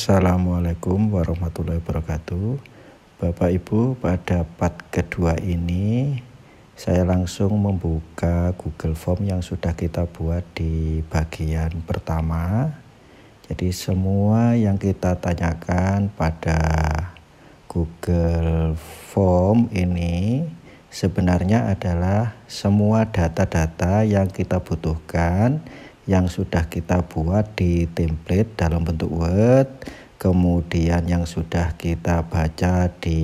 Assalamualaikum warahmatullahi wabarakatuh. Bapak Ibu, pada part kedua ini saya langsung membuka Google Form yang sudah kita buat di bagian pertama. Jadi semua yang kita tanyakan pada Google Form ini sebenarnya adalah semua data-data yang kita butuhkan yang sudah kita buat di template dalam bentuk Word, kemudian yang sudah kita baca di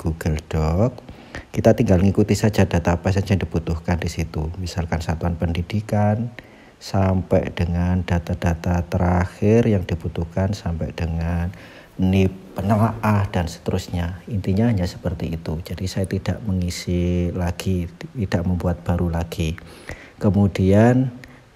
Google Doc. Kita tinggal mengikuti saja data apa saja yang dibutuhkan di situ. Misalkan satuan pendidikan sampai dengan data-data terakhir yang dibutuhkan sampai dengan NIP, penelaah dan seterusnya. Intinya hanya seperti itu. Jadi saya tidak mengisi lagi, tidak membuat baru lagi. Kemudian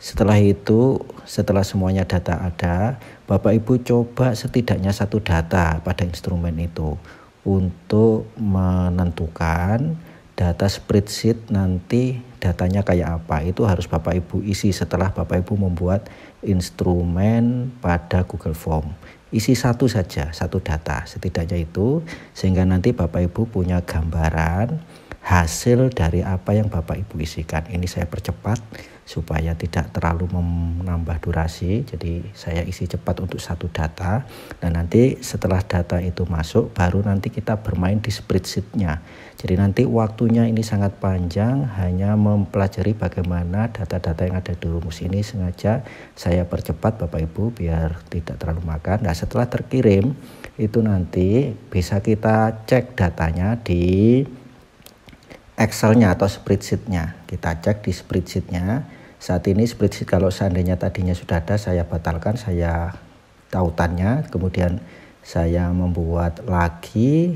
setelah itu, setelah semuanya data ada, Bapak Ibu coba setidaknya satu data pada instrumen itu untuk menentukan data spreadsheet nanti datanya kayak apa. Itu harus Bapak Ibu isi setelah Bapak Ibu membuat instrumen pada Google Form. Isi satu saja, satu data setidaknya itu sehingga nanti Bapak Ibu punya gambaran hasil dari apa yang Bapak Ibu isikan. Ini saya percepat supaya tidak terlalu menambah durasi. Jadi saya isi cepat untuk satu data dan nanti setelah data itu masuk baru nanti kita bermain di spreadsheetnya. Jadi nanti waktunya ini sangat panjang hanya mempelajari bagaimana data-data yang ada di rumus ini sengaja saya percepat Bapak Ibu biar tidak terlalu makan. Nah setelah terkirim itu nanti bisa kita cek datanya di Excelnya atau spreadsheetnya kita cek di spreadsheetnya saat ini spreadsheet kalau seandainya tadinya sudah ada saya batalkan, saya tautannya, kemudian saya membuat lagi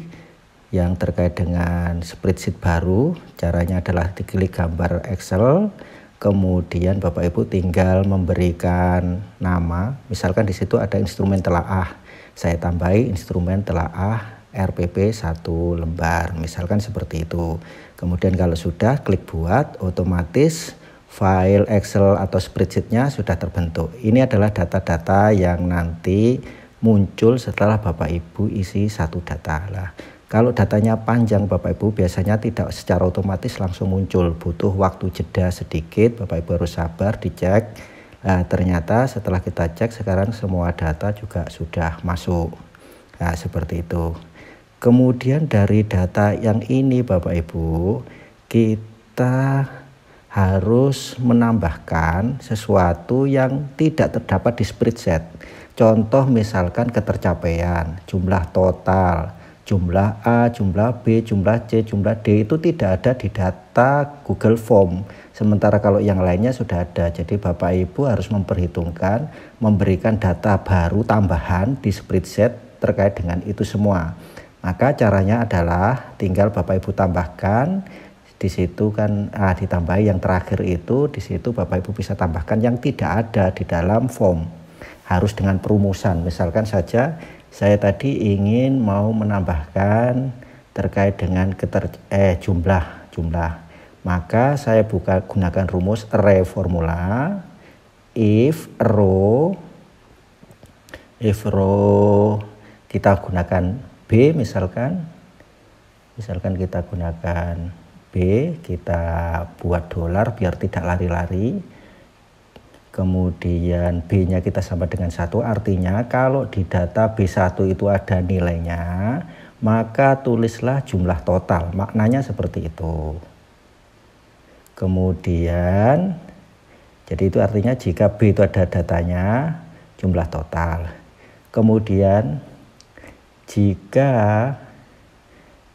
yang terkait dengan spreadsheet baru. Caranya adalah diklik gambar Excel, kemudian Bapak Ibu tinggal memberikan nama. Misalkan di situ ada instrumen telaah. Saya tambahi instrumen telaah RPP satu lembar, misalkan seperti itu. Kemudian kalau sudah klik buat, otomatis file Excel atau spreadsheetnya sudah terbentuk. Ini adalah data-data yang nanti muncul setelah Bapak Ibu isi satu data lah. Kalau datanya panjang Bapak Ibu biasanya tidak secara otomatis langsung muncul, butuh waktu jeda sedikit, Bapak Ibu harus sabar dicek. Nah, ternyata setelah kita cek sekarang semua data juga sudah masuk. Nah, seperti itu. Kemudian dari data yang ini Bapak Ibu, kita harus menambahkan sesuatu yang tidak terdapat di spreadsheet. Contoh misalkan ketercapaian, jumlah total, jumlah A, jumlah B, jumlah C, jumlah D itu tidak ada di data Google Form. Sementara kalau yang lainnya sudah ada. Jadi Bapak Ibu harus memperhitungkan memberikan data baru tambahan di spreadsheet terkait dengan itu semua. Maka caranya adalah tinggal Bapak Ibu tambahkan di situ kan ah, ditambahi yang terakhir itu di situ Bapak Ibu bisa tambahkan yang tidak ada di dalam form harus dengan perumusan misalkan saja saya tadi ingin mau menambahkan terkait dengan keter, eh, jumlah jumlah maka saya buka gunakan rumus reformula formula if row if row kita gunakan B misalkan misalkan kita gunakan B kita buat dolar biar tidak lari-lari kemudian B-nya kita sama dengan satu artinya kalau di data B1 itu ada nilainya maka tulislah jumlah total maknanya seperti itu kemudian jadi itu artinya jika B itu ada datanya jumlah total kemudian jika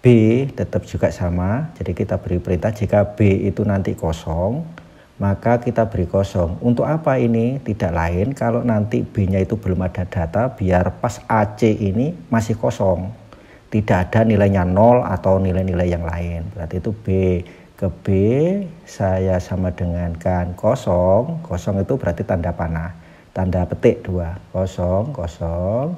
B tetap juga sama. Jadi kita beri perintah jika B itu nanti kosong, maka kita beri kosong. Untuk apa ini? Tidak lain kalau nanti B-nya itu belum ada data, biar pas AC ini masih kosong. Tidak ada nilainya nol atau nilai-nilai yang lain. Berarti itu B ke B saya sama dengan kan kosong. Kosong itu berarti tanda panah. Tanda petik dua kosong kosong.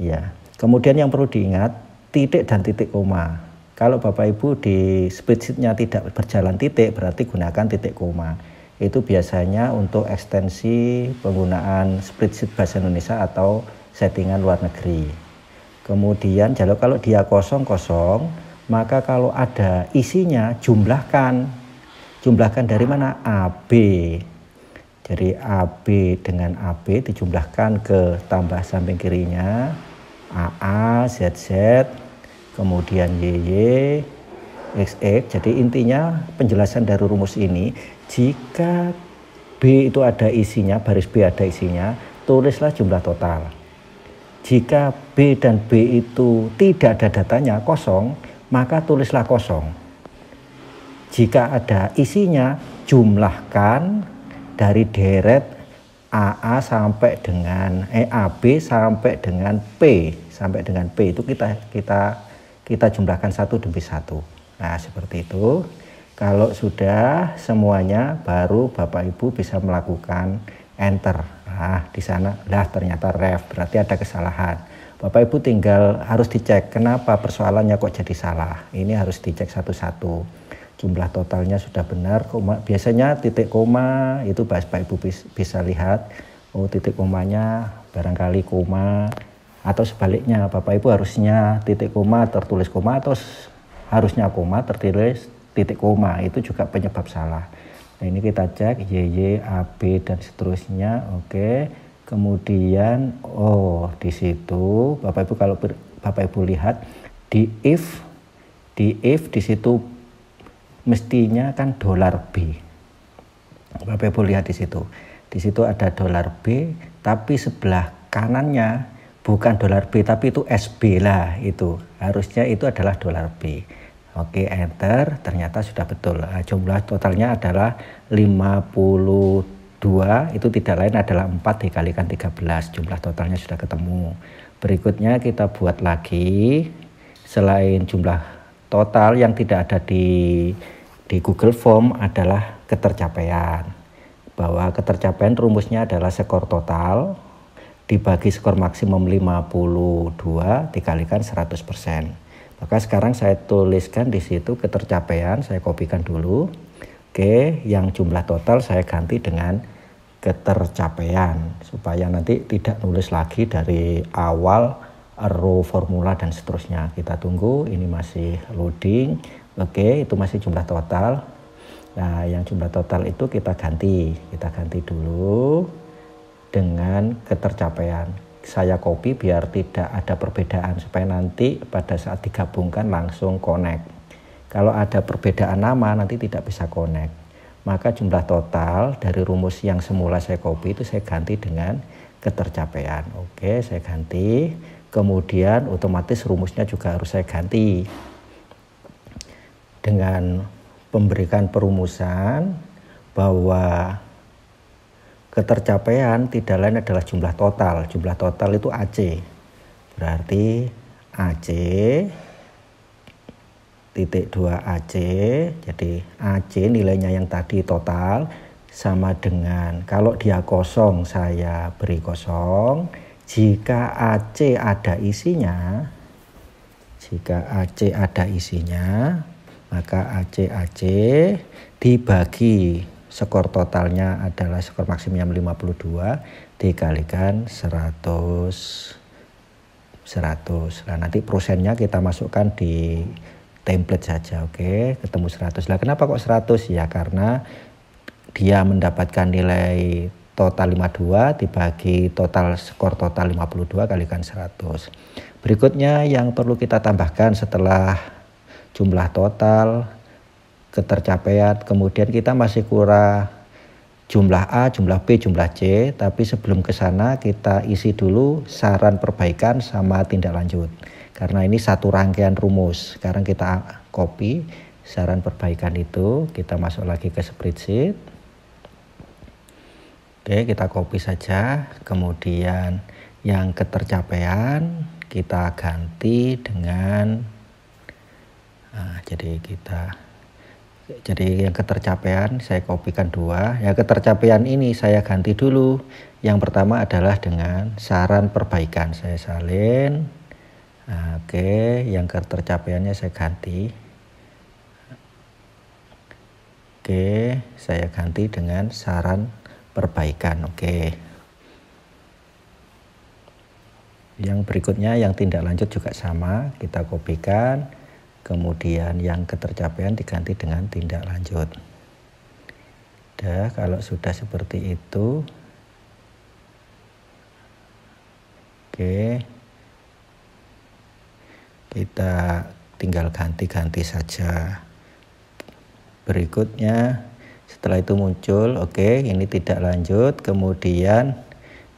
Ya. Kemudian yang perlu diingat titik dan titik koma. Kalau Bapak Ibu di spreadsheetnya tidak berjalan titik, berarti gunakan titik koma. Itu biasanya untuk ekstensi penggunaan spreadsheet bahasa Indonesia atau settingan luar negeri. Kemudian jalur kalau dia kosong-kosong, maka kalau ada isinya jumlahkan. Jumlahkan dari mana? AB. Jadi AB dengan AB dijumlahkan ke tambah samping kirinya AA, ZZ, kemudian YY, XX. Jadi intinya penjelasan dari rumus ini, jika B itu ada isinya, baris B ada isinya, tulislah jumlah total. Jika B dan B itu tidak ada datanya, kosong, maka tulislah kosong. Jika ada isinya, jumlahkan dari deret AA sampai dengan EAB eh, sampai dengan P sampai dengan P itu kita kita kita jumlahkan satu demi satu. Nah, seperti itu. Kalau sudah semuanya baru Bapak Ibu bisa melakukan enter. Nah, di sana lah ternyata ref, berarti ada kesalahan. Bapak Ibu tinggal harus dicek kenapa persoalannya kok jadi salah. Ini harus dicek satu-satu. Jumlah totalnya sudah benar, koma. Biasanya titik koma itu Bapak Ibu bisa lihat. Oh, titik komanya barangkali koma atau sebaliknya Bapak Ibu harusnya titik koma tertulis koma atau harusnya koma tertulis titik koma itu juga penyebab salah. Nah, ini kita cek Y, Y, A, B dan seterusnya. Oke. Kemudian oh di situ Bapak Ibu kalau Bapak Ibu lihat di if di if di situ mestinya kan dolar B. Bapak Ibu lihat di situ. Di situ ada dolar B tapi sebelah kanannya bukan dolar B tapi itu SB lah itu harusnya itu adalah dolar B Oke enter ternyata sudah betul eh, jumlah totalnya adalah 52 itu tidak lain adalah 4 dikalikan 13 jumlah totalnya sudah ketemu berikutnya kita buat lagi selain jumlah total yang tidak ada di di Google Form adalah ketercapaian bahwa ketercapaian rumusnya adalah skor total dibagi skor maksimum 52 dikalikan 100%. Maka sekarang saya tuliskan di situ ketercapaian, saya kopikan dulu. Oke, yang jumlah total saya ganti dengan ketercapaian supaya nanti tidak nulis lagi dari awal row formula dan seterusnya. Kita tunggu, ini masih loading. Oke, itu masih jumlah total. Nah, yang jumlah total itu kita ganti. Kita ganti dulu dengan ketercapaian. Saya copy biar tidak ada perbedaan supaya nanti pada saat digabungkan langsung connect. Kalau ada perbedaan nama nanti tidak bisa connect. Maka jumlah total dari rumus yang semula saya copy itu saya ganti dengan ketercapaian. Oke, saya ganti. Kemudian otomatis rumusnya juga harus saya ganti. Dengan memberikan perumusan bahwa Ketercapaian tidak lain adalah jumlah total. Jumlah total itu AC. Berarti AC titik 2AC. Jadi AC nilainya yang tadi total sama dengan kalau dia kosong saya beri kosong. Jika AC ada isinya, jika AC ada isinya, maka AC AC dibagi skor totalnya adalah skor maksimum 52 dikalikan 100 100 nah nanti persennya kita masukkan di template saja oke okay? ketemu 100 lah kenapa kok 100 ya karena dia mendapatkan nilai total 52 dibagi total skor total 52 kalikan 100 berikutnya yang perlu kita tambahkan setelah jumlah total ketercapaian kemudian kita masih kurang jumlah A, jumlah B, jumlah C, tapi sebelum ke sana kita isi dulu saran perbaikan sama tindak lanjut. Karena ini satu rangkaian rumus. Sekarang kita copy saran perbaikan itu, kita masuk lagi ke spreadsheet. Oke, kita copy saja. Kemudian yang ketercapaian kita ganti dengan nah, jadi kita jadi yang ketercapaian saya kopikan dua. Yang ketercapaian ini saya ganti dulu. Yang pertama adalah dengan saran perbaikan. Saya salin. Oke, yang ketercapaiannya saya ganti. Oke, saya ganti dengan saran perbaikan. Oke. Yang berikutnya yang tindak lanjut juga sama, kita kopikan kemudian yang ketercapaian diganti dengan tindak lanjut. Dah, kalau sudah seperti itu, oke, kita tinggal ganti-ganti saja. Berikutnya, setelah itu muncul, oke, ini tidak lanjut. Kemudian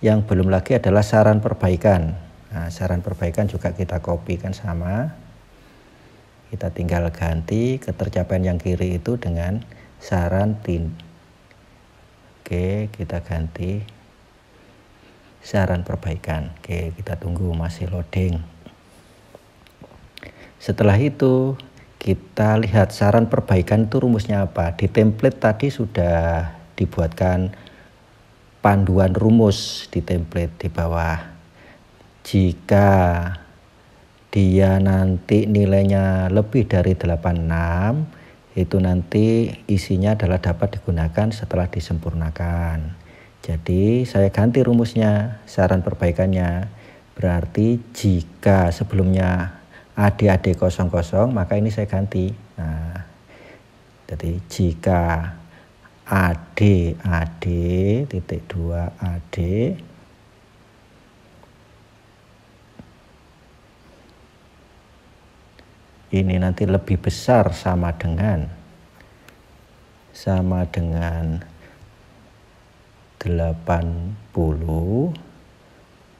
yang belum lagi adalah saran perbaikan. Nah, saran perbaikan juga kita copy kan sama. Kita tinggal ganti ketercapaian yang kiri itu dengan saran tin. Oke, kita ganti saran perbaikan. Oke, kita tunggu masih loading. Setelah itu, kita lihat saran perbaikan itu rumusnya apa. Di template tadi sudah dibuatkan panduan rumus di template di bawah. Jika dia nanti nilainya lebih dari 86 itu nanti isinya adalah dapat digunakan setelah disempurnakan. Jadi saya ganti rumusnya, saran perbaikannya. Berarti jika sebelumnya ADAD kosong maka ini saya ganti. Nah, jadi jika AD AD titik 2 AD ini nanti lebih besar sama dengan sama dengan 80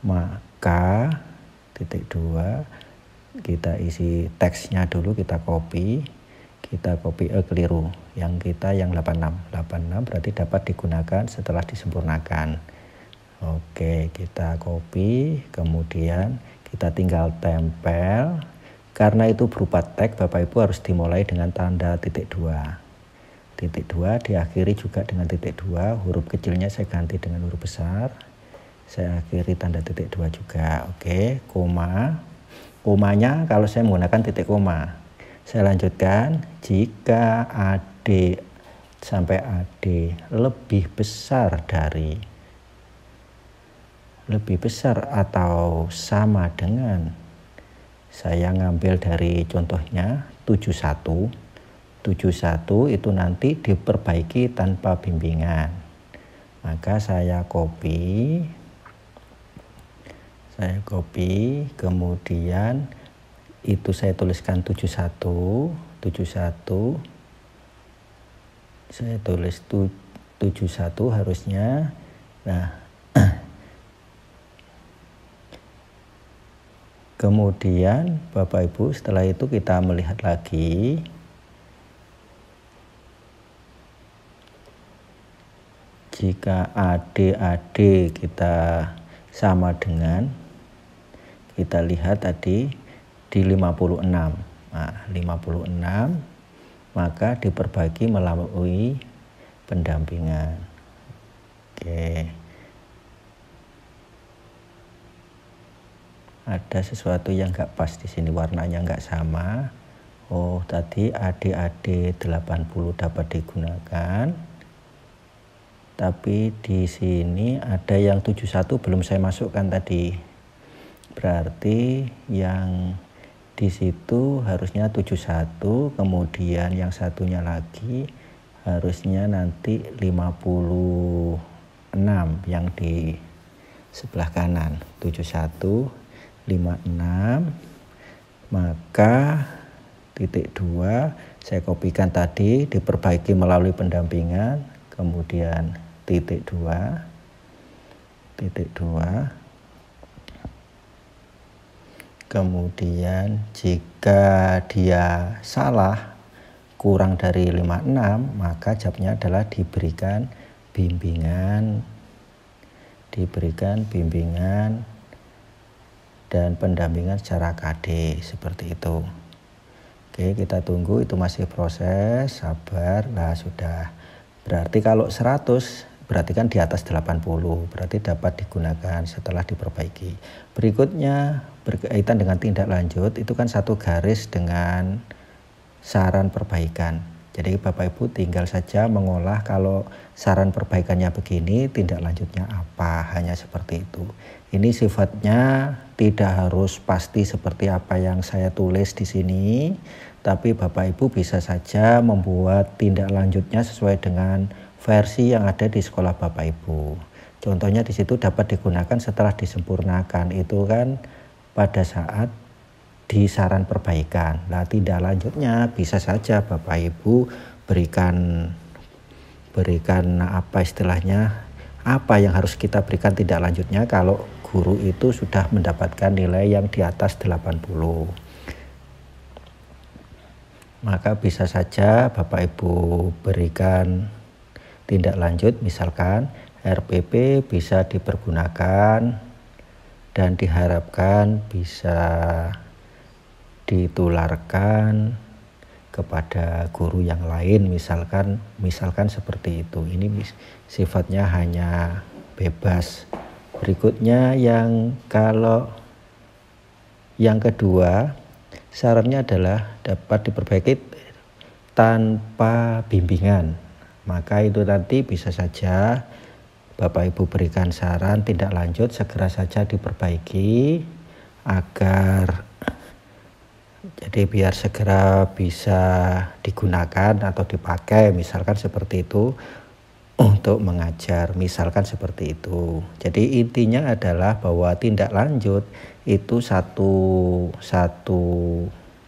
maka titik 2 kita isi teksnya dulu kita copy kita copy eh, keliru yang kita yang 86 86 berarti dapat digunakan setelah disempurnakan oke kita copy kemudian kita tinggal tempel karena itu berupa tag, Bapak Ibu harus dimulai dengan tanda titik dua. Titik dua diakhiri juga dengan titik dua. Huruf kecilnya saya ganti dengan huruf besar. Saya akhiri tanda titik dua juga. Oke, koma. Komanya kalau saya menggunakan titik koma. Saya lanjutkan, jika AD sampai AD lebih besar dari lebih besar atau sama dengan saya ngambil dari contohnya 71 71 itu nanti diperbaiki tanpa bimbingan maka saya copy saya copy kemudian itu saya tuliskan 71 71 saya tulis tu, 71 harusnya nah Kemudian Bapak Ibu setelah itu kita melihat lagi jika ad-ad kita sama dengan kita lihat tadi di 56. Nah, 56 maka diperbaiki melalui pendampingan. Oke. Okay. ada sesuatu yang nggak pas di sini warnanya nggak sama oh tadi AD-AD 80 dapat digunakan tapi di sini ada yang 71 belum saya masukkan tadi berarti yang di situ harusnya 71 kemudian yang satunya lagi harusnya nanti 56 yang di sebelah kanan 71 56 maka titik 2 saya kopikan tadi diperbaiki melalui pendampingan kemudian titik 2 titik 2 kemudian jika dia salah kurang dari 56 maka jawabnya adalah diberikan bimbingan diberikan bimbingan dan pendampingan secara KD seperti itu. Oke, kita tunggu itu masih proses, sabar. Nah, sudah. Berarti kalau 100 berarti kan di atas 80, berarti dapat digunakan setelah diperbaiki. Berikutnya berkaitan dengan tindak lanjut itu kan satu garis dengan saran perbaikan. Jadi Bapak Ibu tinggal saja mengolah kalau saran perbaikannya begini, tindak lanjutnya apa, hanya seperti itu. Ini sifatnya tidak harus pasti seperti apa yang saya tulis di sini, tapi Bapak Ibu bisa saja membuat tindak lanjutnya sesuai dengan versi yang ada di sekolah Bapak Ibu. Contohnya di situ dapat digunakan setelah disempurnakan itu kan pada saat di saran perbaikan. Nah, tindak lanjutnya bisa saja Bapak Ibu berikan berikan apa istilahnya apa yang harus kita berikan tindak lanjutnya kalau guru itu sudah mendapatkan nilai yang di atas 80. Maka bisa saja Bapak Ibu berikan tindak lanjut misalkan RPP bisa dipergunakan dan diharapkan bisa ditularkan kepada guru yang lain misalkan misalkan seperti itu ini sifatnya hanya bebas berikutnya yang kalau yang kedua sarannya adalah dapat diperbaiki tanpa bimbingan maka itu nanti bisa saja Bapak Ibu berikan saran tidak lanjut segera saja diperbaiki agar jadi biar segera bisa digunakan atau dipakai misalkan seperti itu untuk mengajar misalkan seperti itu jadi intinya adalah bahwa tindak lanjut itu satu satu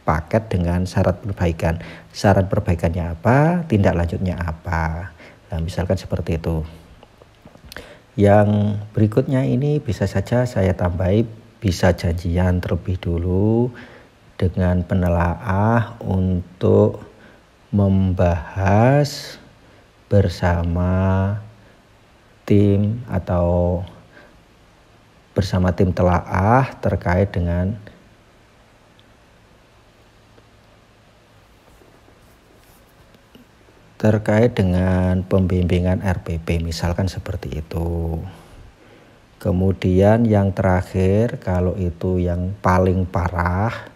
paket dengan syarat perbaikan syarat perbaikannya apa tindak lanjutnya apa nah, misalkan seperti itu yang berikutnya ini bisa saja saya tambahi bisa janjian terlebih dulu dengan penelaah untuk membahas bersama tim atau bersama tim telaah terkait dengan terkait dengan pembimbingan RPP misalkan seperti itu. Kemudian yang terakhir kalau itu yang paling parah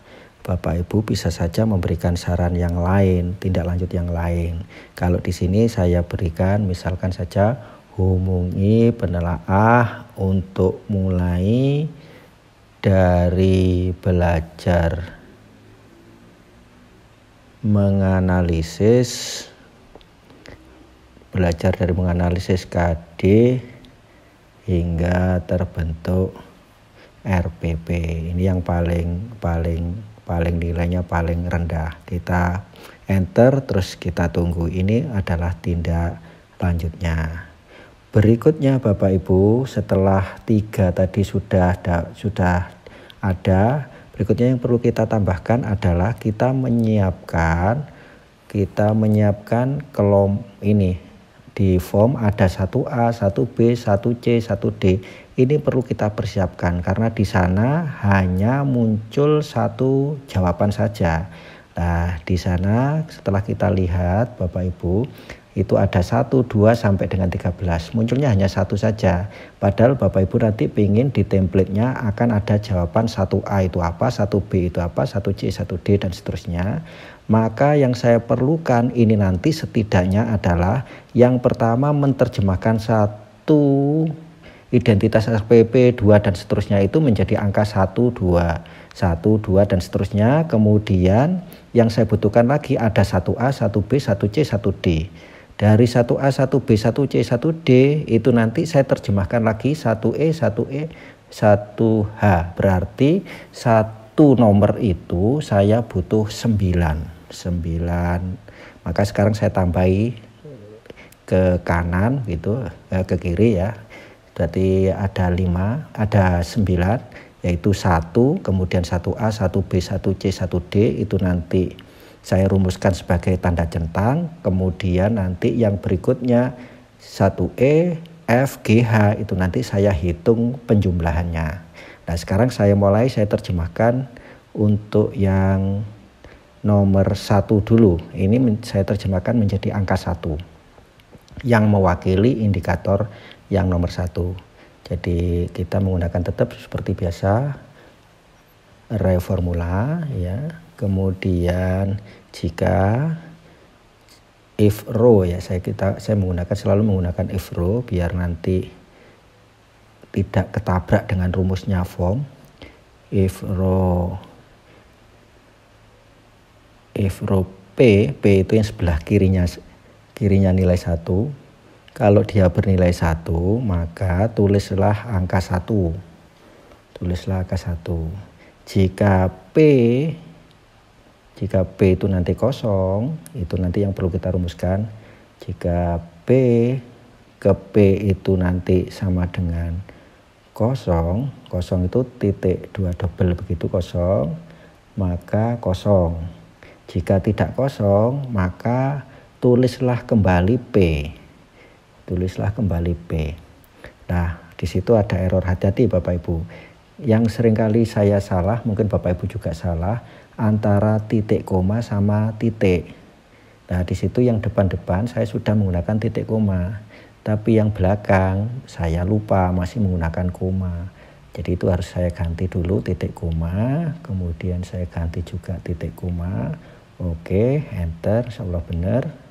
Bapak Ibu bisa saja memberikan saran yang lain, tindak lanjut yang lain. Kalau di sini saya berikan misalkan saja hubungi penelaah untuk mulai dari belajar menganalisis belajar dari menganalisis KD hingga terbentuk RPP. Ini yang paling paling paling nilainya paling rendah. Kita enter terus kita tunggu. Ini adalah tindak lanjutnya. Berikutnya Bapak Ibu, setelah tiga tadi sudah ada, sudah ada, berikutnya yang perlu kita tambahkan adalah kita menyiapkan kita menyiapkan kelom ini di form ada 1A, 1B, 1C, 1D ini perlu kita persiapkan karena di sana hanya muncul satu jawaban saja. Nah, di sana setelah kita lihat Bapak Ibu, itu ada 1, 2 sampai dengan 13. Munculnya hanya satu saja. Padahal Bapak Ibu nanti ingin di templatenya akan ada jawaban 1A itu apa, 1B itu apa, 1C, 1D dan seterusnya. Maka yang saya perlukan ini nanti setidaknya adalah yang pertama menerjemahkan satu identitas SPP 2 dan seterusnya itu menjadi angka 1 2 1 2 dan seterusnya. Kemudian yang saya butuhkan lagi ada 1A, 1B, 1C, 1D. Dari 1A, 1B, 1C, 1D itu nanti saya terjemahkan lagi 1E, 1E, 1H. Berarti satu nomor itu saya butuh 9. 9. Maka sekarang saya tambahi ke kanan gitu, eh, ke kiri ya berarti ada lima, ada sembilan, yaitu satu, kemudian satu A, satu B, satu C, satu D itu nanti saya rumuskan sebagai tanda centang, kemudian nanti yang berikutnya satu E, F, G, H itu nanti saya hitung penjumlahannya. Nah sekarang saya mulai saya terjemahkan untuk yang nomor satu dulu. Ini saya terjemahkan menjadi angka satu yang mewakili indikator yang nomor satu. Jadi kita menggunakan tetap seperti biasa reformula ya. Kemudian jika if row ya saya kita saya menggunakan selalu menggunakan if row biar nanti tidak ketabrak dengan rumusnya form if row if row P P itu yang sebelah kirinya kirinya nilai satu kalau dia bernilai satu, maka tulislah angka satu. Tulislah angka satu. Jika P jika P itu nanti kosong, itu nanti yang perlu kita rumuskan. Jika P ke P itu nanti sama dengan kosong, kosong itu titik dua double begitu kosong, maka kosong. Jika tidak kosong, maka tulislah kembali P tulislah kembali P. Nah, di situ ada error hati-hati Bapak Ibu. Yang seringkali saya salah, mungkin Bapak Ibu juga salah, antara titik koma sama titik. Nah, di situ yang depan-depan saya sudah menggunakan titik koma, tapi yang belakang saya lupa masih menggunakan koma. Jadi itu harus saya ganti dulu titik koma, kemudian saya ganti juga titik koma. Oke, enter, insya Allah benar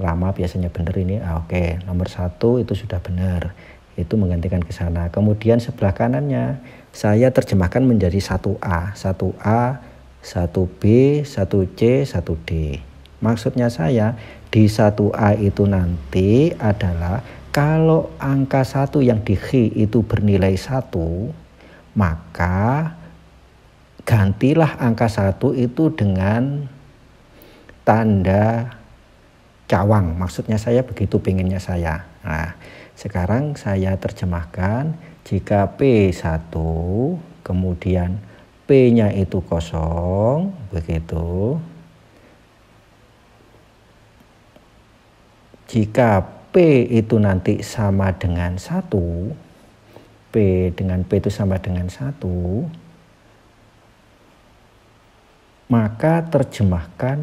lama biasanya benar ini ah, oke okay. nomor satu itu sudah benar itu menggantikan ke sana kemudian sebelah kanannya saya terjemahkan menjadi 1A 1A 1B 1C 1D maksudnya saya di 1A itu nanti adalah kalau angka 1 yang di H itu bernilai 1 maka gantilah angka 1 itu dengan tanda cawang. Maksudnya saya begitu pinginnya saya. Nah, sekarang saya terjemahkan jika P1 kemudian P-nya itu kosong begitu. Jika P itu nanti sama dengan satu, P dengan P itu sama dengan satu, maka terjemahkan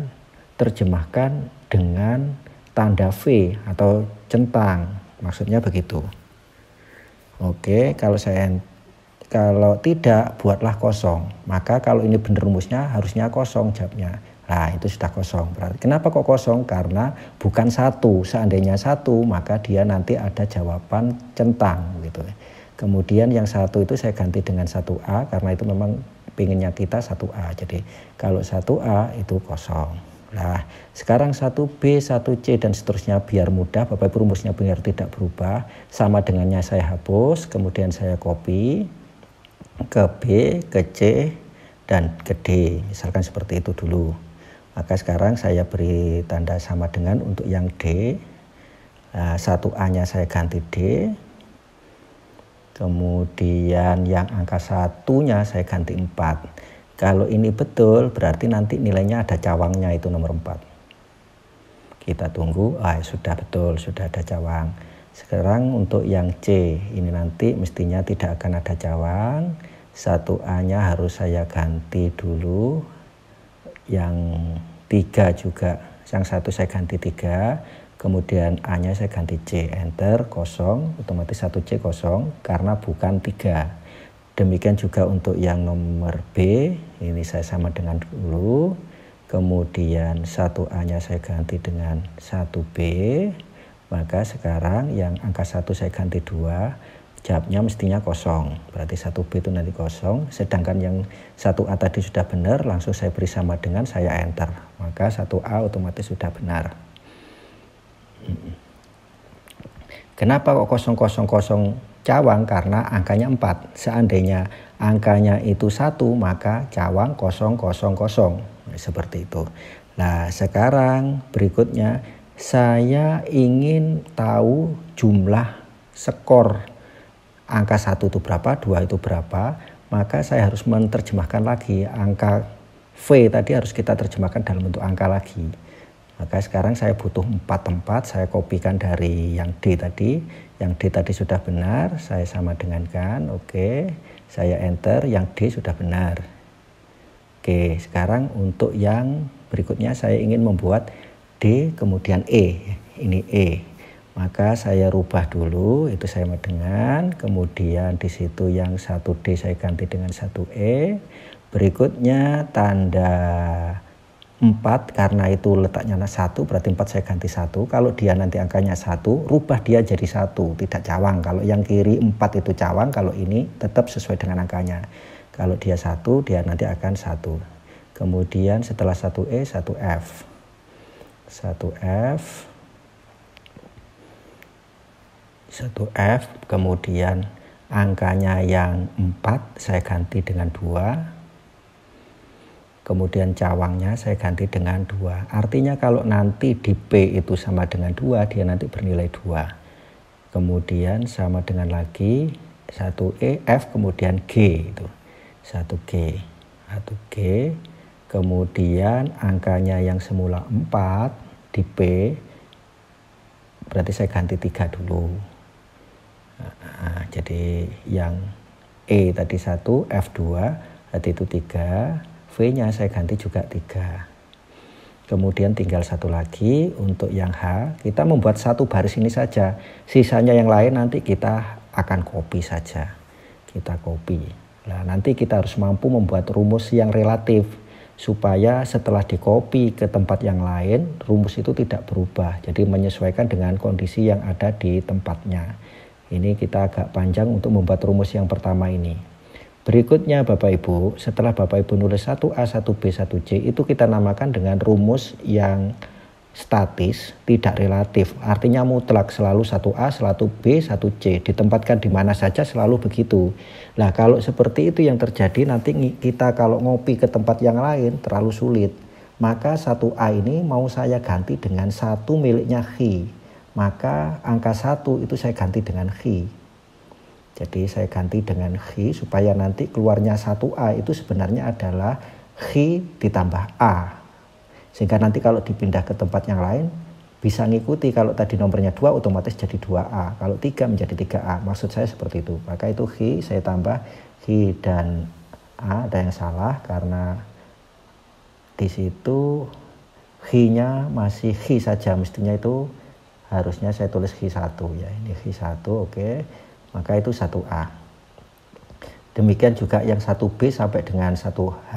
terjemahkan dengan tanda V atau centang. Maksudnya begitu. Oke, kalau saya kalau tidak buatlah kosong. Maka kalau ini benar rumusnya harusnya kosong jawabnya. Nah itu sudah kosong. Berarti kenapa kok kosong? Karena bukan satu. Seandainya satu maka dia nanti ada jawaban centang gitu. Kemudian yang satu itu saya ganti dengan satu a karena itu memang pinginnya kita satu a. Jadi kalau satu a itu kosong. Nah, sekarang 1B, 1C, dan seterusnya biar mudah, Bapak Ibu rumusnya biar tidak berubah. Sama dengannya saya hapus, kemudian saya copy ke B, ke C, dan ke D. Misalkan seperti itu dulu. Maka sekarang saya beri tanda sama dengan untuk yang D. Nah, satu A-nya saya ganti D. Kemudian yang angka satunya saya ganti 4. Kalau ini betul, berarti nanti nilainya ada cawangnya itu nomor 4. Kita tunggu, ah sudah betul, sudah ada cawang. Sekarang untuk yang C, ini nanti mestinya tidak akan ada cawang. Satu A-nya harus saya ganti dulu. Yang tiga juga, yang satu saya ganti tiga, kemudian A-nya saya ganti C, enter, kosong, otomatis satu C kosong, karena bukan tiga Demikian juga untuk yang nomor B, ini saya sama dengan dulu. Kemudian 1A-nya saya ganti dengan 1B. Maka sekarang yang angka 1 saya ganti 2, jawabnya mestinya kosong. Berarti 1B itu nanti kosong. Sedangkan yang 1A tadi sudah benar, langsung saya beri sama dengan saya enter. Maka 1A otomatis sudah benar. Kenapa kok kosong kosong kosong cawang karena angkanya 4. Seandainya angkanya itu satu maka cawang 000 seperti itu. Nah, sekarang berikutnya saya ingin tahu jumlah skor angka satu itu berapa, dua itu berapa, maka saya harus menerjemahkan lagi angka V tadi harus kita terjemahkan dalam bentuk angka lagi. Maka sekarang saya butuh empat tempat, saya kopikan dari yang D tadi. Yang D tadi sudah benar, saya sama dengan kan, oke. Saya enter, yang D sudah benar. Oke, sekarang untuk yang berikutnya saya ingin membuat D kemudian E. Ini E. Maka saya rubah dulu, itu saya sama dengan, kemudian di situ yang satu D saya ganti dengan satu E. Berikutnya tanda 4 karena itu letaknya 1 berarti 4 saya ganti 1 kalau dia nanti angkanya 1 rubah dia jadi 1 tidak cawang kalau yang kiri 4 itu cawang kalau ini tetap sesuai dengan angkanya kalau dia 1 dia nanti akan 1 kemudian setelah 1E 1F 1F 1F kemudian angkanya yang 4 saya ganti dengan 2 kemudian cawangnya saya ganti dengan dua. Artinya kalau nanti di P itu sama dengan dua, dia nanti bernilai dua. Kemudian sama dengan lagi satu e F, kemudian G itu. satu g satu g kemudian angkanya yang semula 4 di P, berarti saya ganti tiga dulu. Nah, jadi yang E tadi satu F 2, berarti itu tiga V-nya saya ganti juga tiga. Kemudian tinggal satu lagi untuk yang H. Kita membuat satu baris ini saja. Sisanya yang lain nanti kita akan copy saja. Kita copy. Nah, nanti kita harus mampu membuat rumus yang relatif supaya setelah dikopi ke tempat yang lain, rumus itu tidak berubah. Jadi menyesuaikan dengan kondisi yang ada di tempatnya. Ini kita agak panjang untuk membuat rumus yang pertama ini. Berikutnya Bapak Ibu, setelah Bapak Ibu nulis 1A, 1B, 1C itu kita namakan dengan rumus yang statis, tidak relatif. Artinya mutlak selalu 1A, selalu B, 1C. Ditempatkan di mana saja selalu begitu. Nah kalau seperti itu yang terjadi nanti kita kalau ngopi ke tempat yang lain terlalu sulit. Maka 1A ini mau saya ganti dengan 1 miliknya Hi. Maka angka 1 itu saya ganti dengan Hi. Jadi saya ganti dengan khi supaya nanti keluarnya satu a itu sebenarnya adalah khi ditambah a. Sehingga nanti kalau dipindah ke tempat yang lain bisa ngikuti kalau tadi nomornya 2 otomatis jadi 2A, kalau 3 menjadi 3A. Maksud saya seperti itu. Maka itu khi saya tambah khi dan A ada yang salah karena di situ khi-nya masih khi saja mestinya itu harusnya saya tulis khi 1 ya. Ini khi 1 oke. Okay maka itu 1A. Demikian juga yang 1B sampai dengan 1H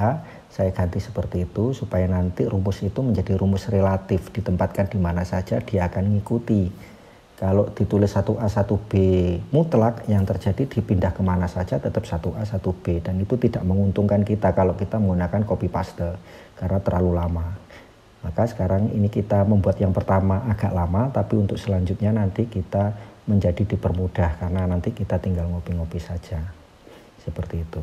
saya ganti seperti itu supaya nanti rumus itu menjadi rumus relatif ditempatkan di mana saja dia akan mengikuti kalau ditulis 1A 1B mutlak yang terjadi dipindah kemana saja tetap 1A 1B dan itu tidak menguntungkan kita kalau kita menggunakan copy paste karena terlalu lama maka sekarang ini kita membuat yang pertama agak lama tapi untuk selanjutnya nanti kita menjadi dipermudah karena nanti kita tinggal ngopi-ngopi saja. Seperti itu.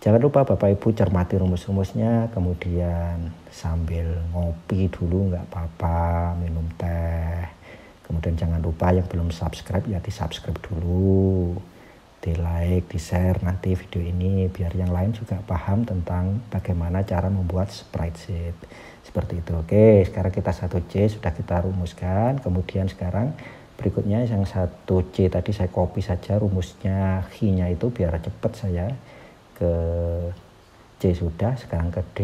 Jangan lupa Bapak Ibu cermati rumus-rumusnya, kemudian sambil ngopi dulu nggak apa-apa, minum teh. Kemudian jangan lupa yang belum subscribe ya di subscribe dulu di like, di share nanti video ini biar yang lain juga paham tentang bagaimana cara membuat sprite spreadsheet seperti itu. Oke, sekarang kita satu C sudah kita rumuskan, kemudian sekarang Berikutnya yang satu c tadi saya copy saja rumusnya H nya itu biar cepat saya ke C sudah, sekarang ke D.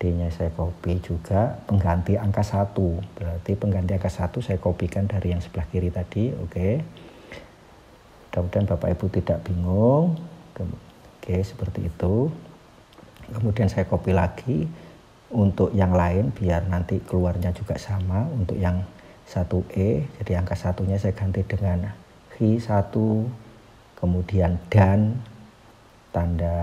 D-nya saya copy juga pengganti angka satu Berarti pengganti angka satu saya kan dari yang sebelah kiri tadi, oke. Okay. Mudah-mudahan Bapak Ibu tidak bingung. Oke, seperti itu. Kemudian saya copy lagi untuk yang lain biar nanti keluarnya juga sama untuk yang 1E, jadi angka satunya saya ganti dengan h 1, kemudian dan, tanda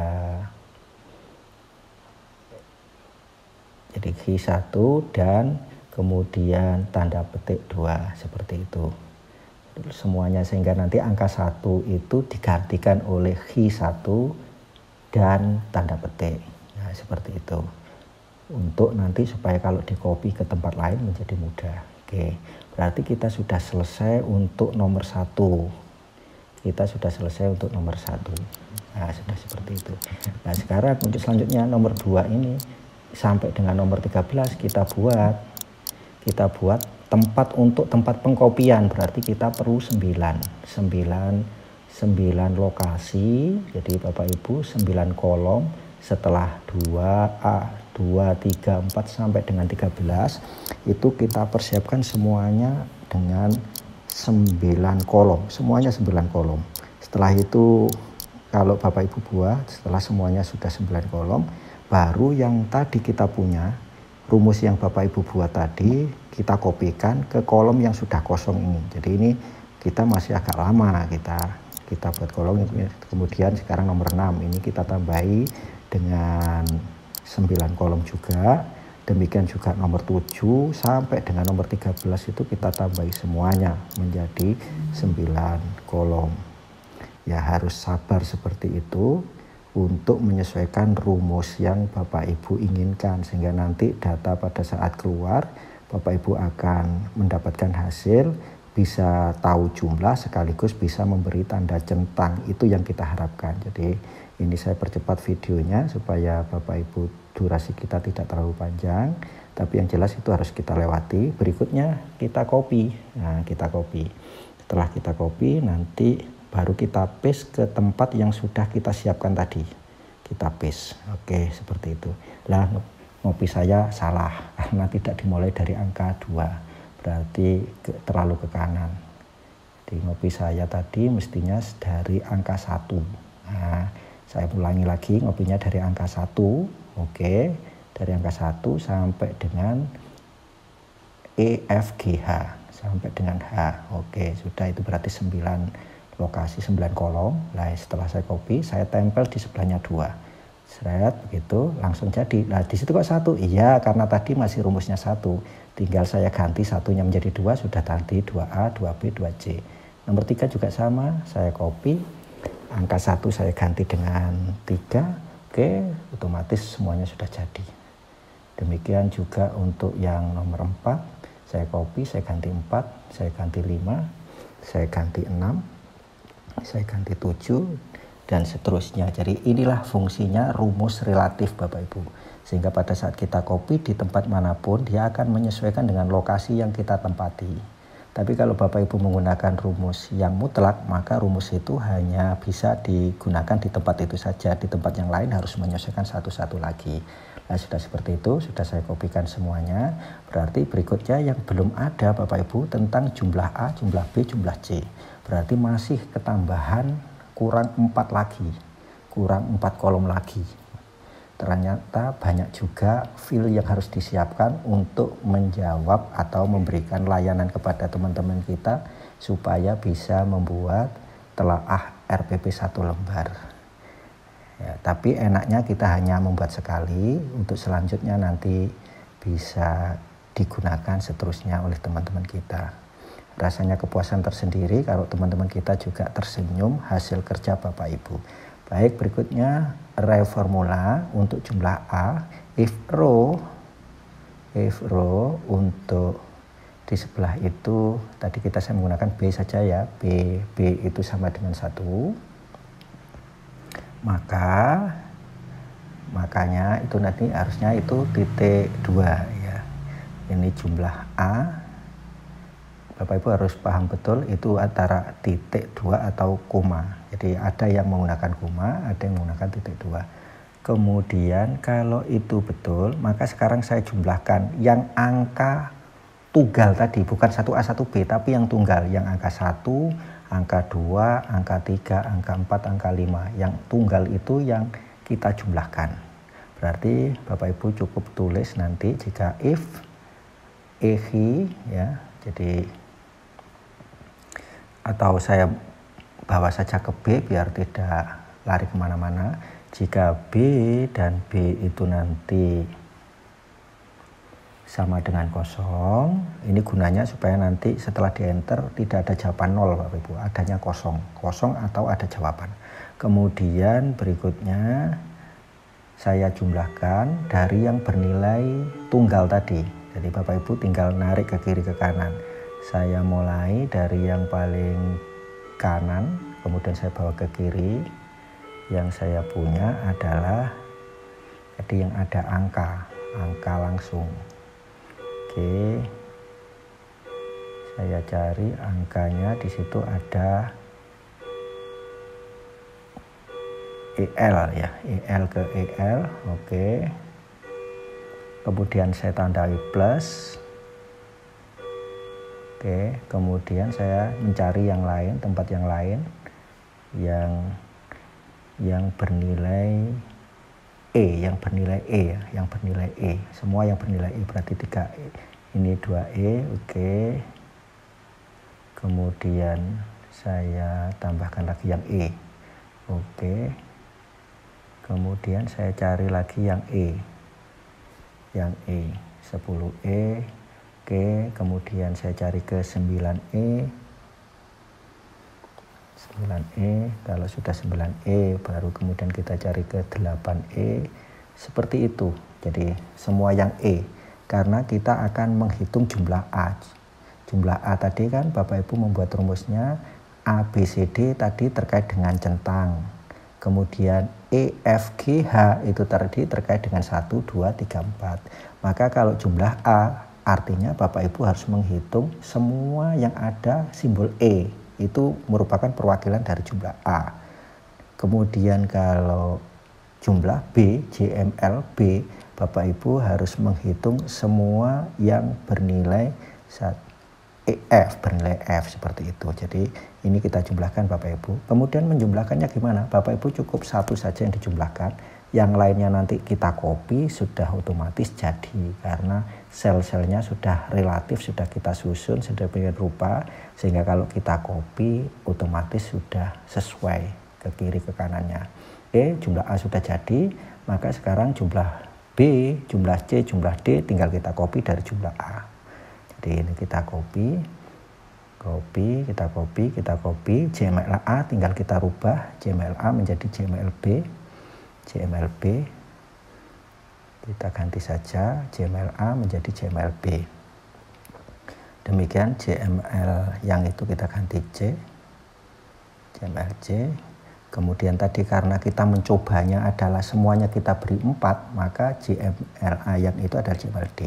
jadi h 1 dan kemudian tanda petik 2 seperti itu semuanya sehingga nanti angka 1 itu digantikan oleh h 1 dan tanda petik nah, seperti itu untuk nanti supaya kalau di copy ke tempat lain menjadi mudah Oke, berarti kita sudah selesai untuk nomor satu. Kita sudah selesai untuk nomor satu. Nah, sudah seperti itu. Nah, sekarang untuk selanjutnya nomor dua ini sampai dengan nomor 13 kita buat kita buat tempat untuk tempat pengkopian berarti kita perlu sembilan sembilan 9 lokasi jadi Bapak Ibu 9 kolom setelah 2A 2, 3, 4 sampai dengan 13 itu kita persiapkan semuanya dengan 9 kolom, semuanya 9 kolom. Setelah itu kalau Bapak Ibu buah, setelah semuanya sudah 9 kolom, baru yang tadi kita punya, rumus yang Bapak Ibu buat tadi, kita kopikan ke kolom yang sudah kosong ini. Jadi ini kita masih agak lama kita kita buat kolom kemudian sekarang nomor 6 ini kita tambahi dengan 9 kolom juga. Demikian juga nomor 7 sampai dengan nomor 13 itu kita tambahi semuanya menjadi 9 kolom. Ya harus sabar seperti itu untuk menyesuaikan rumus yang Bapak Ibu inginkan sehingga nanti data pada saat keluar Bapak Ibu akan mendapatkan hasil bisa tahu jumlah sekaligus bisa memberi tanda centang itu yang kita harapkan. Jadi ini saya percepat videonya supaya Bapak Ibu durasi kita tidak terlalu panjang tapi yang jelas itu harus kita lewati berikutnya kita copy nah, kita copy setelah kita copy nanti baru kita paste ke tempat yang sudah kita siapkan tadi kita paste oke seperti itu lah ngopi saya salah karena tidak dimulai dari angka 2 berarti ke, terlalu ke kanan di ngopi saya tadi mestinya dari angka 1 nah saya ulangi lagi ngopinya dari angka 1, oke, okay. dari angka 1 sampai dengan e H sampai dengan H. Oke, okay. sudah itu berarti 9 lokasi 9 kolom. Nah, setelah saya copy, saya tempel di sebelahnya dua. Seret begitu, langsung jadi. Nah, di situ kok satu? Iya, karena tadi masih rumusnya satu. Tinggal saya ganti satunya menjadi dua, sudah tadi 2A, 2B, 2C. Nomor tiga juga sama, saya copy, angka satu saya ganti dengan tiga oke otomatis semuanya sudah jadi demikian juga untuk yang nomor 4 saya copy saya ganti 4 saya ganti 5 saya ganti 6 saya ganti 7 dan seterusnya jadi inilah fungsinya rumus relatif Bapak Ibu sehingga pada saat kita copy di tempat manapun dia akan menyesuaikan dengan lokasi yang kita tempati tapi kalau Bapak Ibu menggunakan rumus yang mutlak, maka rumus itu hanya bisa digunakan di tempat itu saja. Di tempat yang lain harus menyelesaikan satu-satu lagi. Nah, sudah seperti itu, sudah saya kopikan semuanya. Berarti berikutnya yang belum ada Bapak Ibu tentang jumlah A, jumlah B, jumlah C. Berarti masih ketambahan kurang 4 lagi, kurang 4 kolom lagi ternyata banyak juga feel yang harus disiapkan untuk menjawab atau memberikan layanan kepada teman-teman kita supaya bisa membuat telaah RPP satu lembar. Ya, tapi enaknya kita hanya membuat sekali untuk selanjutnya nanti bisa digunakan seterusnya oleh teman-teman kita. Rasanya kepuasan tersendiri kalau teman-teman kita juga tersenyum hasil kerja Bapak Ibu. Baik, berikutnya Array formula untuk jumlah A if row if row untuk di sebelah itu tadi kita saya menggunakan B saja ya B B itu sama dengan satu maka makanya itu nanti harusnya itu titik dua ya ini jumlah A Bapak Ibu harus paham betul itu antara titik dua atau koma jadi ada yang menggunakan koma, ada yang menggunakan titik dua. Kemudian kalau itu betul, maka sekarang saya jumlahkan yang angka tunggal tadi, bukan satu a 1B, tapi yang tunggal, yang angka satu, angka dua, angka tiga, angka empat, angka lima. Yang tunggal itu yang kita jumlahkan. Berarti Bapak Ibu cukup tulis nanti jika if ehi ya, jadi atau saya bawa saja ke B biar tidak lari kemana-mana. Jika B dan B itu nanti sama dengan kosong, ini gunanya supaya nanti setelah di enter tidak ada jawaban nol Bapak Ibu, adanya kosong, kosong atau ada jawaban. Kemudian berikutnya saya jumlahkan dari yang bernilai tunggal tadi. Jadi Bapak Ibu tinggal narik ke kiri ke kanan. Saya mulai dari yang paling kanan, kemudian saya bawa ke kiri. Yang saya punya adalah tadi yang ada angka, angka langsung. Oke. Saya cari angkanya di situ ada EL ya, EL ke EL. Oke. Kemudian saya tandai plus Oke, kemudian saya mencari yang lain, tempat yang lain yang yang bernilai E, yang bernilai E ya, yang bernilai E. Semua yang bernilai E berarti 3 E. Ini 2 E, oke. Kemudian saya tambahkan lagi yang E. Oke. Kemudian saya cari lagi yang E. Yang E, 10 E, Oke, kemudian saya cari ke 9E. 9E, kalau sudah 9E baru kemudian kita cari ke 8E. Seperti itu. Jadi semua yang E karena kita akan menghitung jumlah A. Jumlah A tadi kan Bapak Ibu membuat rumusnya A, B, C, D tadi terkait dengan centang. Kemudian E, F, G, H itu tadi terkait dengan 1, 2, 3, 4. Maka kalau jumlah A Artinya Bapak Ibu harus menghitung semua yang ada simbol E itu merupakan perwakilan dari jumlah A. Kemudian kalau jumlah B, JML B, Bapak Ibu harus menghitung semua yang bernilai saat EF bernilai F seperti itu. Jadi ini kita jumlahkan Bapak Ibu. Kemudian menjumlahkannya gimana? Bapak Ibu cukup satu saja yang dijumlahkan. Yang lainnya nanti kita copy sudah otomatis jadi karena sel-selnya sudah relatif sudah kita susun sedemikian rupa sehingga kalau kita copy otomatis sudah sesuai ke kiri ke kanannya. Oke, jumlah A sudah jadi, maka sekarang jumlah B, jumlah C, jumlah D tinggal kita copy dari jumlah A. Jadi ini kita copy, copy, kita copy, kita copy, CMLA tinggal kita rubah CMLA menjadi CMLB, CMLB, kita ganti saja JML A menjadi JML B. Demikian JML yang itu kita ganti C, JML C. Kemudian tadi karena kita mencobanya adalah semuanya kita beri 4, maka JML A yang itu adalah JML D.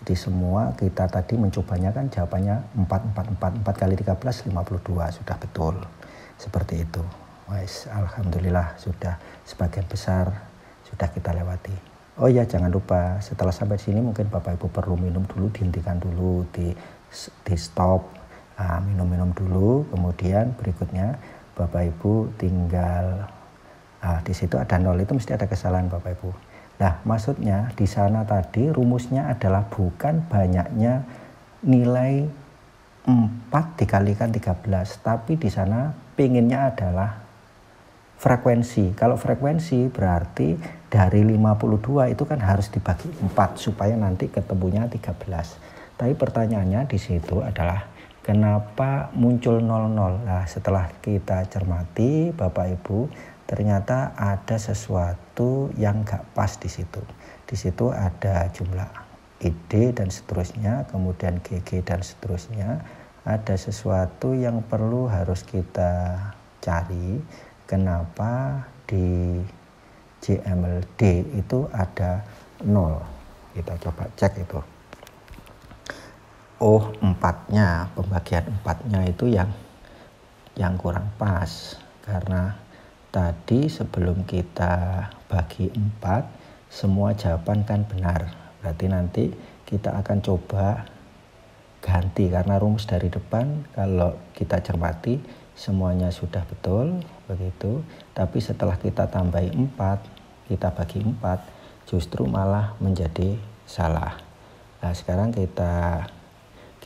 Jadi semua kita tadi mencobanya kan jawabannya 4, 4, 4, 4 kali 13, 52. Sudah betul. Seperti itu. Wais, Alhamdulillah sudah sebagian besar sudah kita lewati oh ya jangan lupa setelah sampai sini mungkin bapak ibu perlu minum dulu dihentikan dulu di di stop ah, minum-minum uh, dulu kemudian berikutnya bapak ibu tinggal uh, di situ ada nol itu mesti ada kesalahan bapak ibu nah maksudnya di sana tadi rumusnya adalah bukan banyaknya nilai 4 dikalikan 13 tapi di sana pinginnya adalah frekuensi. Kalau frekuensi berarti dari 52 itu kan harus dibagi 4 supaya nanti ketemunya 13. Tapi pertanyaannya di situ adalah kenapa muncul 00? Nah, setelah kita cermati Bapak Ibu, ternyata ada sesuatu yang gak pas di situ. Di situ ada jumlah ID dan seterusnya, kemudian GG dan seterusnya. Ada sesuatu yang perlu harus kita cari kenapa di JMLD itu ada nol? Kita coba cek itu. Oh, empatnya, pembagian empatnya itu yang yang kurang pas karena tadi sebelum kita bagi empat semua jawaban kan benar. Berarti nanti kita akan coba ganti karena rumus dari depan kalau kita cermati semuanya sudah betul begitu. Tapi setelah kita tambahi 4, kita bagi 4, justru malah menjadi salah. Nah, sekarang kita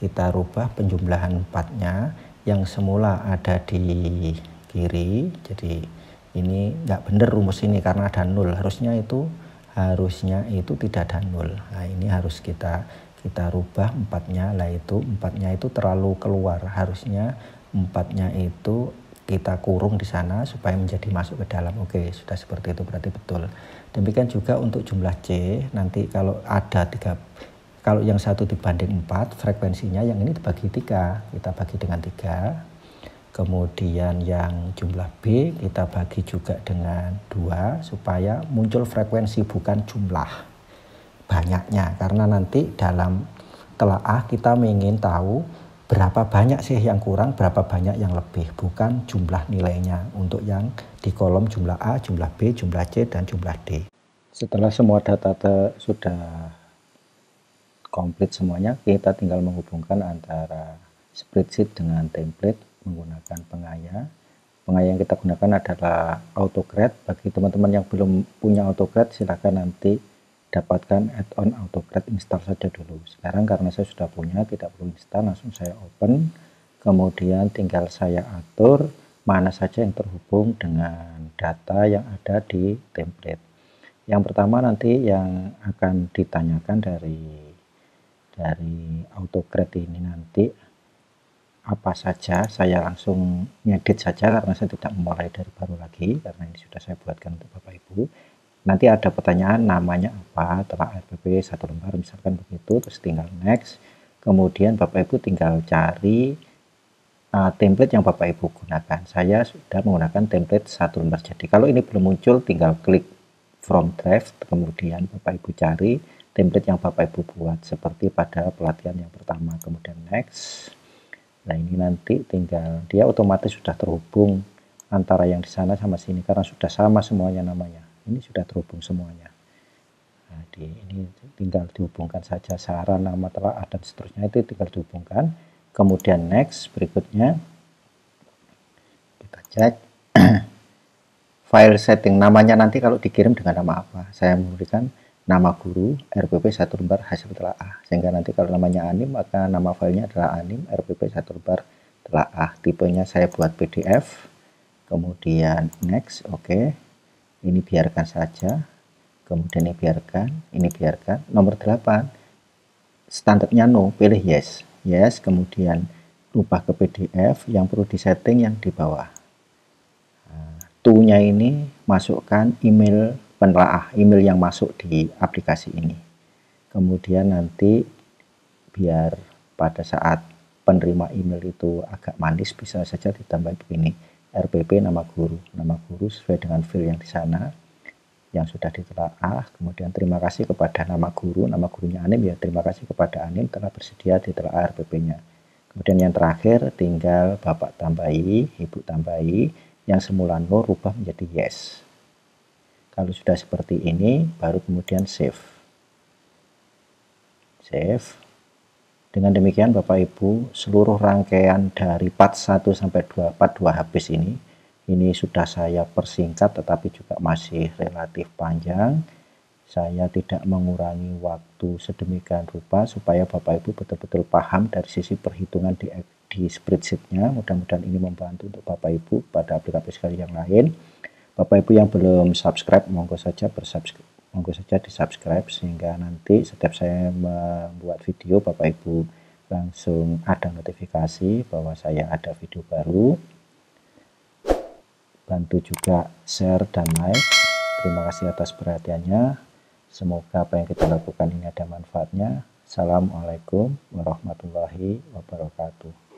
kita rubah penjumlahan 4-nya yang semula ada di kiri. Jadi ini nggak bener rumus ini karena ada nol. Harusnya itu harusnya itu tidak ada nol. Nah, ini harus kita kita rubah empatnya lah itu empatnya itu terlalu keluar harusnya empatnya itu kita kurung di sana supaya menjadi masuk ke dalam. Oke, sudah seperti itu berarti betul. Demikian juga untuk jumlah C, nanti kalau ada tiga kalau yang satu dibanding empat frekuensinya yang ini dibagi tiga kita bagi dengan tiga kemudian yang jumlah B kita bagi juga dengan dua supaya muncul frekuensi bukan jumlah banyaknya karena nanti dalam telaah kita ingin tahu berapa banyak sih yang kurang, berapa banyak yang lebih, bukan jumlah nilainya untuk yang di kolom jumlah A, jumlah B, jumlah C, dan jumlah D. Setelah semua data sudah komplit semuanya, kita tinggal menghubungkan antara spreadsheet dengan template menggunakan pengaya. Pengaya yang kita gunakan adalah AutoCAD. Bagi teman-teman yang belum punya AutoCAD, silakan nanti dapatkan add-on AutoCAD install saja dulu. Sekarang karena saya sudah punya, tidak perlu install, langsung saya open. Kemudian tinggal saya atur mana saja yang terhubung dengan data yang ada di template. Yang pertama nanti yang akan ditanyakan dari dari AutoCAD ini nanti apa saja saya langsung nyedit saja karena saya tidak memulai dari baru lagi karena ini sudah saya buatkan untuk Bapak Ibu nanti ada pertanyaan namanya apa telah RPP satu lembar misalkan begitu terus tinggal next kemudian Bapak Ibu tinggal cari uh, template yang Bapak Ibu gunakan saya sudah menggunakan template satu lembar jadi kalau ini belum muncul tinggal klik from draft kemudian Bapak Ibu cari template yang Bapak Ibu buat seperti pada pelatihan yang pertama kemudian next nah ini nanti tinggal dia otomatis sudah terhubung antara yang di sana sama sini karena sudah sama semuanya namanya ini sudah terhubung semuanya nah, ini tinggal dihubungkan saja saran nama ada dan seterusnya itu tinggal dihubungkan kemudian next berikutnya kita cek file setting namanya nanti kalau dikirim dengan nama apa saya memberikan nama guru RPP satu lembar hasil telaah sehingga nanti kalau namanya anim maka nama filenya adalah anim RPP satu lembar telaah tipenya saya buat PDF kemudian next oke okay ini biarkan saja kemudian ini biarkan ini biarkan nomor 8 standarnya no pilih yes yes kemudian rubah ke PDF yang perlu disetting yang di bawah nah, to ini masukkan email penelaah email yang masuk di aplikasi ini kemudian nanti biar pada saat penerima email itu agak manis bisa saja ditambah begini RPP nama guru. Nama guru sesuai dengan field yang di sana yang sudah ditelaah. Kemudian terima kasih kepada nama guru, nama gurunya Anim ya. Terima kasih kepada Anim telah bersedia ditelaah RPP-nya. Kemudian yang terakhir tinggal bapak tambahi, ibu tambahi yang semula no rubah menjadi yes. Kalau sudah seperti ini baru kemudian save. Save. Dengan demikian Bapak Ibu, seluruh rangkaian dari part 1 sampai 2, part 2 habis ini, ini sudah saya persingkat tetapi juga masih relatif panjang. Saya tidak mengurangi waktu sedemikian rupa supaya Bapak Ibu betul-betul paham dari sisi perhitungan di, di spreadsheet-nya. Mudah-mudahan ini membantu untuk Bapak Ibu pada aplikasi sekali yang lain. Bapak Ibu yang belum subscribe, monggo saja bersubscribe monggo saja di subscribe sehingga nanti setiap saya membuat video Bapak Ibu langsung ada notifikasi bahwa saya ada video baru bantu juga share dan like terima kasih atas perhatiannya semoga apa yang kita lakukan ini ada manfaatnya Assalamualaikum warahmatullahi wabarakatuh